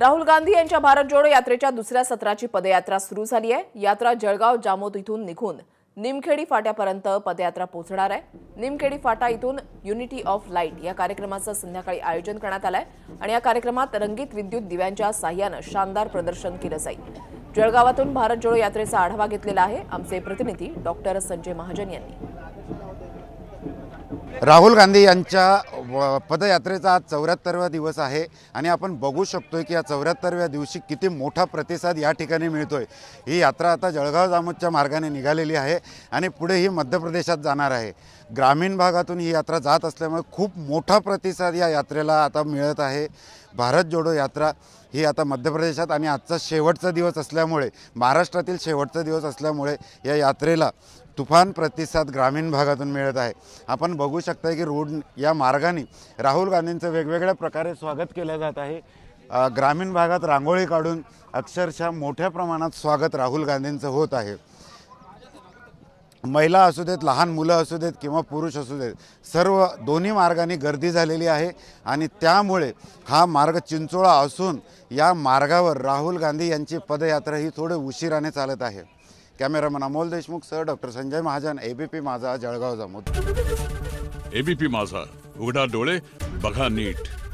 राहुल गांधी यांच्या भारत जोडो यात्रेच्या दुसऱ्या सत्राची पदयात्रा सुरू झाली आहे यात्रा जळगाव जामोद इथून निघून निमखेडी फाट्यापर्यंत पदयात्रा पोहोचणार आहे निमखेडी फाटा इथून युनिटी ऑफ लाईट या कार्यक्रमाचं संध्याकाळी आयोजन करण्यात आलं आहे आणि या कार्यक्रमात रंगीत विद्युत दिव्यांच्या साह्यानं शानदार प्रदर्शन केलं जाईल जळगावातून भारत जोडो यात्रेचा आढावा घेतलेला आहे आमचे प्रतिनिधी डॉक्टर संजय महाजन यांनी राहुल गांधी यांच्या पदयात्रेचा आज चौऱ्याहत्तरव्या दिवस आहे आणि आपण बघू शकतो की या चौऱ्याहत्तरव्या दिवशी किती मोठा प्रतिसाद या ठिकाणी मिळतो आहे ही यात्रा आता जळगाव जामोदच्या मार्गाने निघालेली आहे आणि पुढे ही मध्य प्रदेशात जाणार आहे ग्रामीण भागातून ही यात्रा जात असल्यामुळे खूप मोठा प्रतिसाद या यात्रेला आता मिळत आहे भारत जोडो यात्रा ही आता मध्य प्रदेशात आणि आजचा शेवटचा दिवस असल्यामुळे महाराष्ट्रातील शेवटचा दिवस असल्यामुळे या यात्रेला तुफान प्रतिसाद ग्रामीण भागातून मिळत आहे आपण बघू शकता की रोड या मार्गाने ठिकाणी राहुल गांधींचं वेगवेगळ्या प्रकारे स्वागत केलं जात आहे ग्रामीण भागात रांगोळी काढून अक्षरशः मोठ्या प्रमाणात स्वागत राहुल गांधींचं होत आहे महिला असू देत लहान मुलं असू देत किंवा पुरुष असू देत सर्व दोन्ही मार्गाने गर्दी झालेली आहे आणि त्यामुळे हा मार्ग चिंचोळा असून या मार्गावर राहुल गांधी यांची पदयात्रा ही थोडे उशिराने चालत आहे cameraman Amol Deshmukh sir doctor Sanjay Mahajan ABP Majha Jalgaon Jamod ABP माझा उघडा डोळे बघा नीट